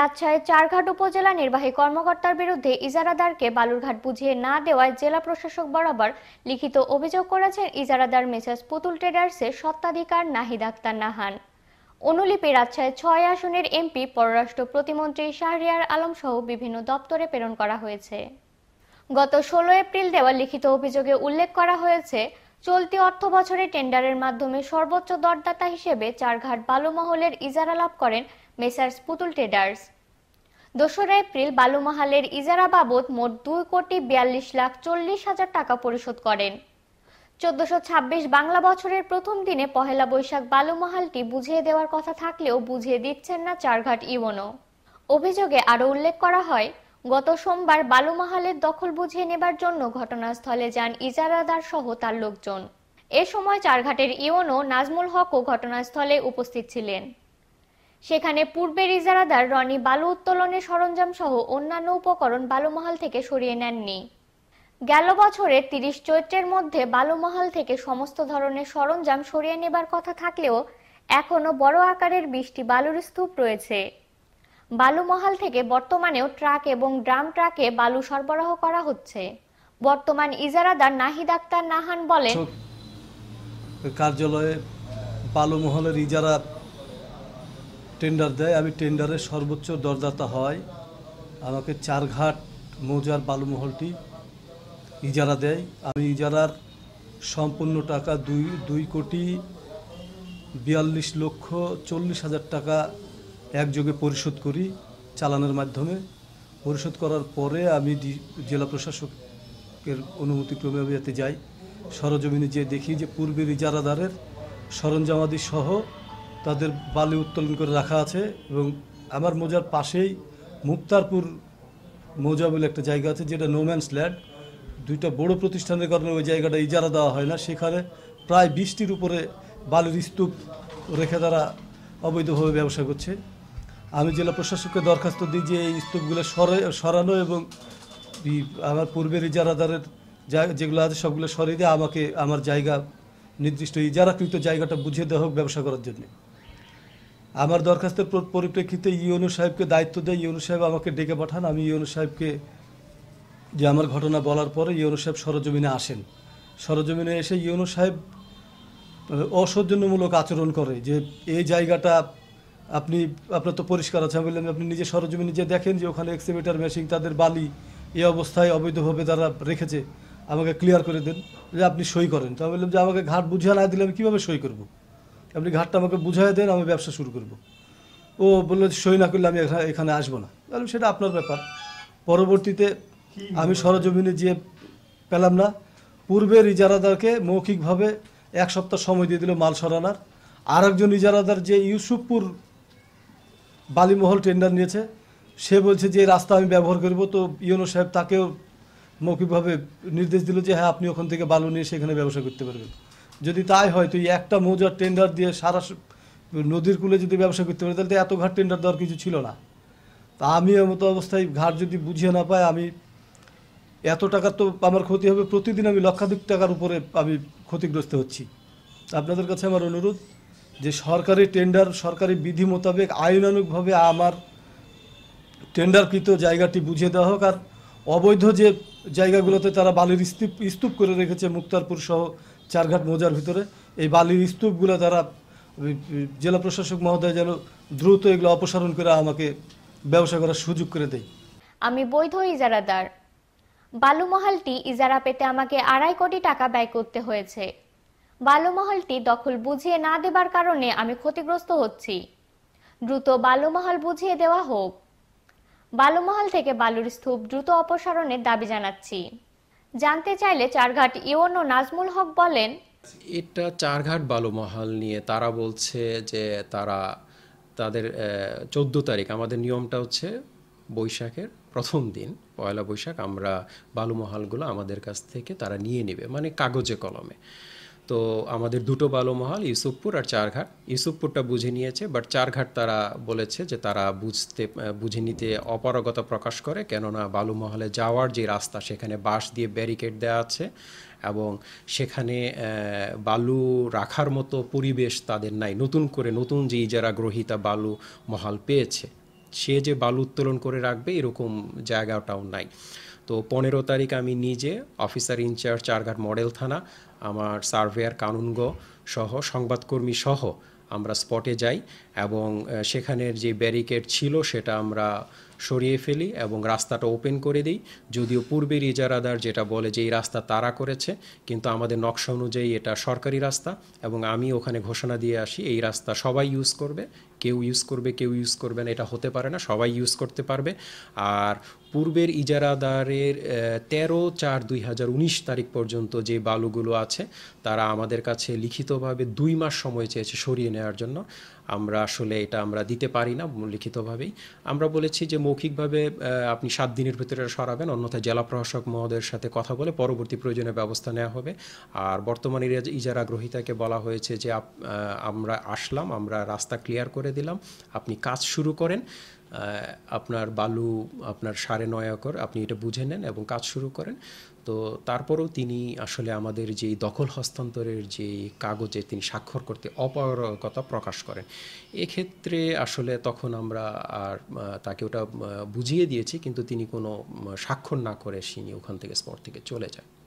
রাজশাহীর চারঘাট উপজেলা নির্বাহী কর্মকর্তার বিরুদ্ধে ইজারাদারকে বালুরঘাট বুঝিয়ে না দেওয়ায় জেলা প্রশাসক বরাবর লিখিত অভিযোগ করেছেন ইজারাদার মেসেস পুতুল ট্রেডার্সের সত্ত্বাধিকার নাহিদ আক্তার নাহান অনুলিপি রাজশাহী ছয় আসনের এমপি পররাষ্ট্র প্রতিমন্ত্রী শাহরিয়ার আলম সহ বিভিন্ন দপ্তরে প্রেরণ করা হয়েছে গত ষোলো এপ্রিল দেওয়া লিখিত অভিযোগে উল্লেখ করা হয়েছে চলতি অর্থ বছরে টেন্ডারের মাধ্যমে সর্বোচ্চ দরদাতা হিসেবে চারঘাট বালুমহলের ইজারা লাভ করেন মেসার্স পুতুল ট্রেডার্স দোসরা এপ্রিল বালুমহালের ইজারা বাবদ মোট দুই কোটি বিয়াল্লিশ লাখ চল্লিশ হাজার টাকা পরিশোধ করেন চোদ্দশো ছাব্বিশ বাংলা বছরের প্রথম দিনে পহেলা বৈশাখ বালুমহালটি বুঝিয়ে দেওয়ার কথা থাকলেও বুঝিয়ে দিচ্ছেন না চারঘাট ইউনো অভিযোগে আরও উল্লেখ করা হয় গত সোমবার বালুমহালের দখল বুঝিয়ে নেবার জন্য ঘটনাস্থলে যান ইজারাদার সহ তার লোকজন এ সময় চারঘাটের ইউনো নাজমুল হকও ঘটনাস্থলে উপস্থিত ছিলেন সেখানে পূর্বের ইজারাদার রনি বালু উত্তোলনের সরঞ্জাম সহ অন্যান্য উপকরণ বালুমহাল থেকে সরিয়ে নেননি গেল বছরের তিরিশ চৈত্রের মধ্যে বালুমহাল থেকে সমস্ত ধরনের সরঞ্জাম সরিয়ে নেবার কথা থাকলেও এখনও বড় আকারের বৃষ্টি বালুর স্তূপ রয়েছে বালুমহাল থেকে বর্তমানেও ট্রাক এবং ড্রাম ট্রাকে বালু সরবরাহ করা হচ্ছে বর্তমান ইজারাদার নাহিদ আক্তার নাহান বলেন কার্যালয়ে বালুমহলের ইজারা টেন্ডার দেয় আমি টেন্ডারে সর্বোচ্চ দরদাতা হয় আমাকে চারঘাট মৌজার বালুমহলটি ইজারা দেয় আমি ইজারার সম্পূর্ণ টাকা দুই দুই কোটি বিয়াল্লিশ লক্ষ চল্লিশ হাজার টাকা একযোগে পরিশোধ করি চালানের মাধ্যমে পরিশোধ করার পরে আমি জেলা প্রশাসকের অনুমতিক্রমে আমি এতে যাই সরজমিনে যেয়ে দেখি যে পূর্বের ইজারাদারের সরঞ্জামাদি সহ তাদের বালি উত্তোলন করে রাখা আছে এবং আমার মোজার পাশেই মুক্তারপুর মৌজা বলে একটা জায়গা আছে যেটা নোম্যান্স ল্যান্ড দুইটা বড় প্রতিষ্ঠানের কারণে ওই জায়গাটা ইজারা দেওয়া হয় না সেখানে প্রায় বিশটির উপরে বালির স্তূপ রেখে তারা অবৈধভাবে ব্যবসা করছে আমি জেলা প্রশাসককে দরখাস্ত দিই যে এই স্তূপগুলো সরে সরানো এবং আমার পূর্বের ইজারাদারের যেগুলো আছে সবগুলো সরিয়ে দিয়ে আমাকে আমার জায়গা নির্দিষ্ট ইজারাকৃত জায়গাটা বুঝিয়ে দেওয়া হোক ব্যবসা করার জন্য আমার দরখাস্তের পরিপ্রেক্ষিতে ইউনু সাহেবকে দায়িত্ব দেয় ইউনু সাহেব আমাকে ডেকে পাঠান আমি ইউনু সাহেবকে যে আমার ঘটনা বলার পরে ইউনু সাহেব সরজমিনে আসেন সরজমিনে এসে ইউনু সাহেব মানে অসৌজন্যমূলক আচরণ করে যে এই জায়গাটা আপনি আপনার তো পরিষ্কার আছে বললেন আপনি নিজে সরজমিনে যে দেখেন যে ওখানে এক্সিভেটার মেশিন তাদের বালি এই অবস্থায় অবৈধভাবে তারা রেখেছে আমাকে ক্লিয়ার করে দেন যে আপনি সই করেন তো আমি বললাম যে আমাকে ঘাট বুঝিয়ে না দিলে আমি কীভাবে সই করবো আপনি ঘাটটা আমাকে বুঝাই দেন আমি ব্যবসা শুরু করব ও বললো সই না করলে আমি এখানে আসবো না তাহলে সেটা আপনার ব্যাপার পরবর্তীতে আমি সরজমিনে যেয়ে পেলাম না পূর্বের ইজারাদারকে মৌখিকভাবে এক সপ্তাহ সময় দিয়ে দিল মাল সরানোর আর একজন ইজারাদার যে ইউসুফপুর বালিমহল টেন্ডার নিয়েছে সে বলছে যে রাস্তা আমি ব্যবহার করব তো ইউনো সাহেব তাকেও মৌখিকভাবে নির্দেশ দিল যে হ্যাঁ আপনি ওখান থেকে বালু নিয়ে সেখানে ব্যবসা করতে পারবেন যদি তাই হয় তুই একটা মৌজার টেন্ডার দিয়ে সারা নদীর কূলে যদি ব্যবসা করতে পারে তাহলে তো এত ঘাট টেন্ডার দেওয়ার কিছু ছিল না তা আমি মতো অবস্থায় ঘাট যদি বুঝিয়ে না পাই আমি এত টাকার তো আমার ক্ষতি হবে প্রতিদিন আমি লক্ষাধিক টাকার উপরে আমি ক্ষতিগ্রস্ত হচ্ছি আপনাদের কাছে আমার অনুরোধ যে সরকারি টেন্ডার সরকারি বিধি মোতাবেক আইনানুগভাবে আমার টেন্ডারকৃত জায়গাটি বুঝিয়ে দেওয়া হোক আর অবৈধ যে জায়গাগুলোতে তারা বালির স্তূপ স্তূপ করে রেখেছে মুক্তারপুর সহ চারঘাট মোজার ভিতরে এই বালির স্তূপগুলো তারা জেলা প্রশাসক মহোদয় যেন দ্রুত এগুলো অপসারণ করে আমাকে ব্যবসা করার সুযোগ করে দেয় আমি বৈধ ইজারাদার বালুমহালটি ইজারা পেতে আমাকে আড়াই কোটি টাকা ব্যয় করতে হয়েছে বালুমহলটি দখল বুঝিয়ে না দেবার কারণে আমি ক্ষতিগ্রস্ত হচ্ছি দ্রুত বালুমহল বুঝিয়ে দেওয়া হোক বালুমহল থেকে বালুর স্তূপ দ্রুত অপসারণের দাবি জানাচ্ছি জানতে চাইলে চারঘাট ইওনো নাজমুল হক বলেন এটা চারঘাট বালুমহাল নিয়ে তারা বলছে যে তারা তাদের চোদ্দো তারিখ আমাদের নিয়মটা হচ্ছে বৈশাখের প্রথম দিন পয়লা বৈশাখ আমরা বালুমহালগুলো আমাদের কাছ থেকে তারা নিয়ে নেবে মানে কাগজে কলমে তো আমাদের দুটো বালুমহল ইউসুফপুর আর চারঘাট ইউসুফপুরটা বুঝে নিয়েছে বাট চারঘাট তারা বলেছে যে তারা বুঝতে বুঝে নিতে অপারগতা প্রকাশ করে কেননা বালুমহলে যাওয়ার যে রাস্তা সেখানে বাঁশ দিয়ে ব্যারিকেড দেওয়া আছে এবং সেখানে বালু রাখার মতো পরিবেশ তাদের নাই নতুন করে নতুন যে যারা গ্রহিতা বালু মহল পেয়েছে সে যে বালু উত্তোলন করে রাখবে এরকম জায়গাটাও নাই তো পনেরো তারিখ আমি নিজে অফিসার ইনচার্জ চারঘাট মডেল থানা আমার সার্ভেয়ার কানুনগ সহ সংবাদকর্মী সহ আমরা স্পটে যাই এবং সেখানের যে ব্যারিকেড ছিল সেটা আমরা সরিয়ে ফেলি এবং রাস্তাটা ওপেন করে দিই যদিও পূর্বের ইজারাদার যেটা বলে যে এই রাস্তা তারা করেছে কিন্তু আমাদের নকশা অনুযায়ী এটা সরকারি রাস্তা এবং আমি ওখানে ঘোষণা দিয়ে আসি এই রাস্তা সবাই ইউজ করবে কেউ ইউজ করবে কেউ ইউজ করবে না এটা হতে পারে না সবাই ইউজ করতে পারবে আর পূর্বের ইজারাদারের তেরো চার দুই হাজার উনিশ তারিখ পর্যন্ত যে বালুগুলো আছে তারা আমাদের কাছে লিখিতভাবে দুই মাস সময় চেয়েছে সরিয়ে নেওয়ার জন্য আমরা আসলে এটা আমরা দিতে পারি না লিখিতভাবেই আমরা বলেছি যে মৌখিকভাবে আপনি সাত দিনের ভিতরে সরাবেন অন্যথায় জেলা প্রশাসক মহোদয়ের সাথে কথা বলে পরবর্তী প্রয়োজনে ব্যবস্থা নেওয়া হবে আর বর্তমানে ইজারা গ্রহিতাকে বলা হয়েছে যে আমরা আসলাম আমরা রাস্তা ক্লিয়ার করে দিলাম আপনি কাজ শুরু করেন আপনার বালু আপনার সাড়ে নয় একর আপনি এটা বুঝে নেন এবং কাজ শুরু করেন তো তারপরেও তিনি আসলে আমাদের যে দখল হস্তান্তরের যে কাগজে তিনি স্বাক্ষর করতে অপারগতা প্রকাশ করেন এক্ষেত্রে আসলে তখন আমরা আর তাকে ওটা বুঝিয়ে দিয়েছি কিন্তু তিনি কোনো স্বাক্ষর না করে তিনি ওখান থেকে স্পট থেকে চলে যায়